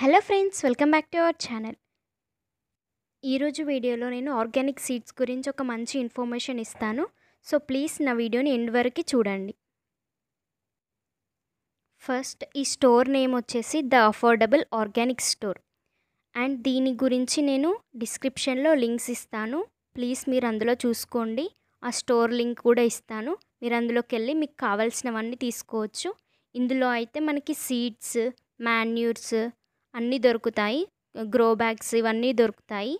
hello friends welcome back to our channel ఈరోజు వీడియోలో నేను ఆర్గానిక్ సీడ్స్ గురించి ఒక మంచి ఇన్ఫర్మేషన్ ఇస్తాను సో ప్లీజ్ నా వీడియోని ఎండ్ వరకు చూడండి ఫస్ట్ ఈ స్టోర్ నేమ్ వచ్చేసి the affordable organic store and దీని గురించి నేను డిస్క్రిప్షన్లో లింక్స్ ఇస్తాను ప్లీజ్ మీరు అందులో చూసుకోండి ఆ స్టోర్ లింక్ కూడా ఇస్తాను మీరు అందులోకి వెళ్ళి మీకు కావాల్సినవన్నీ తీసుకోవచ్చు ఇందులో అయితే మనకి సీడ్స్ మాన్యూర్స్ అన్నీ దొరుకుతాయి గ్రో బ్యాగ్స్ ఇవన్నీ దొరుకుతాయి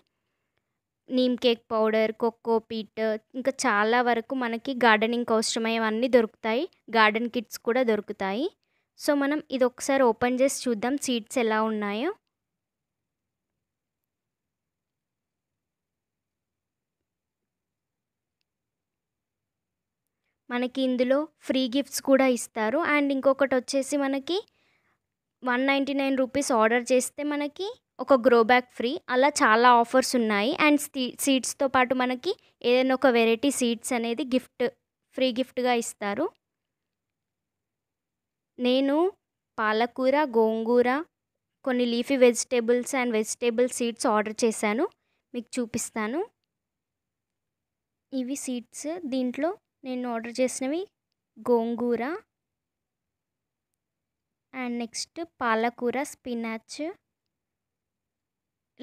neem cake powder coco peat ఇంకా చాలా వరకు మనకి గార్డెనింగ్కి అవసరమయ్యేవన్నీ దొరుకుతాయి గార్డెన్ కిట్స్ కూడా దొరుకుతాయి సో మనం ఇది ఒకసారి ఓపెన్ చేసి చూద్దాం సీడ్స్ ఎలా ఉన్నాయో మనకి ఇందులో ఫ్రీ గిఫ్ట్స్ కూడా ఇస్తారు అండ్ ఇంకొకటి వచ్చేసి మనకి one ninety nine rupees order చేస్తే మనకి ఒక గ్రో బ్యాగ్ ఫ్రీ అలా చాలా ఆఫర్స్ ఉన్నాయి అండ్ సీడ్స్తో పాటు మనకి ఏదైనా ఒక వెరైటీ సీడ్స్ అనేది గిఫ్ట్ ఫ్రీ గిఫ్ట్గా ఇస్తారు నేను పాలకూర గోంగూర కొన్ని leafy vegetables and vegetable seeds order చేశాను మీకు చూపిస్తాను ఇవి సీడ్స్ దీంట్లో నేను ఆర్డర్ చేసినవి గోంగూర అండ్ నెక్స్ట్ పాలకూర స్పినాచ్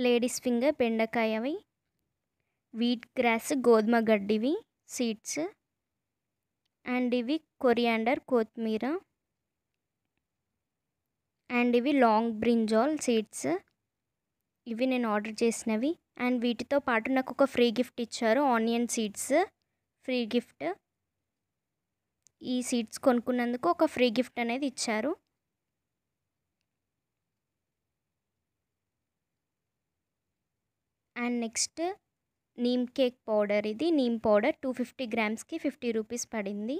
లేడీస్ ఫింగర్ బెండకాయవి వీట్ గ్రాస్ గోధుమ గడ్డివి సీడ్స్ అండ్ ఇవి కొరియాండర్ కొత్తిమీర అండ్ ఇవి లాంగ్ బ్రింజాల్ సీడ్స్ ఇవి నేను ఆర్డర్ చేసినవి అండ్ వీటితో పాటు నాకు ఒక ఫ్రీ గిఫ్ట్ ఇచ్చారు ఆనియన్ సీడ్స్ ఫ్రీ గిఫ్ట్ ఈ సీడ్స్ కొనుక్కున్నందుకు ఒక ఫ్రీ గిఫ్ట్ అనేది ఇచ్చారు and next neem cake powder ఇది నీమ్ పౌడర్ టూ ఫిఫ్టీ గ్రామ్స్కి ఫిఫ్టీ రూపీస్ పడింది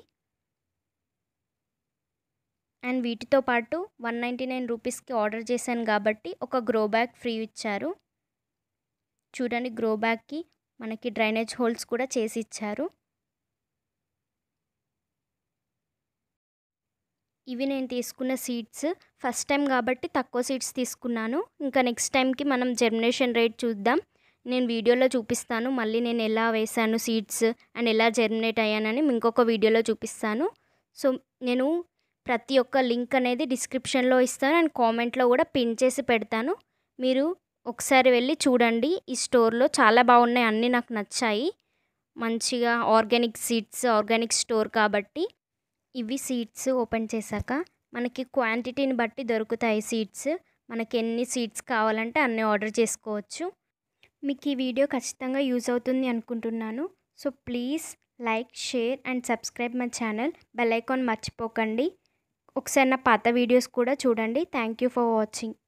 అండ్ వీటితో పాటు వన్ నైంటీ నైన్ రూపీస్కి ఆర్డర్ చేశాను కాబట్టి ఒక గ్రో బ్యాగ్ ఫ్రీ ఇచ్చారు చూడండి గ్రో బ్యాగ్కి మనకి డ్రైనేజ్ హోల్స్ కూడా చేసి ఇచ్చారు ఇవి నేను తీసుకున్న సీడ్స్ ఫస్ట్ టైం కాబట్టి తక్కువ సీడ్స్ తీసుకున్నాను ఇంకా నెక్స్ట్ టైంకి మనం జర్మినేషన్ రేట్ చూద్దాం నేను వీడియోలో చూపిస్తాను మళ్ళీ నేను ఎలా వేసాను సీడ్స్ అండ్ ఎలా జర్మినేట్ అయ్యానని ఇంకొక వీడియోలో చూపిస్తాను సో నేను ప్రతి ఒక్క లింక్ అనేది డిస్క్రిప్షన్లో ఇస్తాను అండ్ కామెంట్లో కూడా పిన్ చేసి పెడతాను మీరు ఒకసారి వెళ్ళి చూడండి ఈ స్టోర్లో చాలా బాగున్నాయి అన్నీ నాకు నచ్చాయి మంచిగా ఆర్గానిక్ సీడ్స్ ఆర్గానిక్ స్టోర్ కాబట్టి ఇవి సీడ్స్ ఓపెన్ చేశాక మనకి క్వాంటిటీని బట్టి దొరుకుతాయి సీడ్స్ మనకి ఎన్ని సీడ్స్ కావాలంటే అన్నీ ఆర్డర్ చేసుకోవచ్చు మీకు ఈ వీడియో ఖచ్చితంగా యూజ్ అవుతుంది అనుకుంటున్నాను so please like share and subscribe my channel bell icon మర్చిపోకండి ఒకసారి నా పాత వీడియోస్ కూడా చూడండి థ్యాంక్ యూ ఫర్ వాచింగ్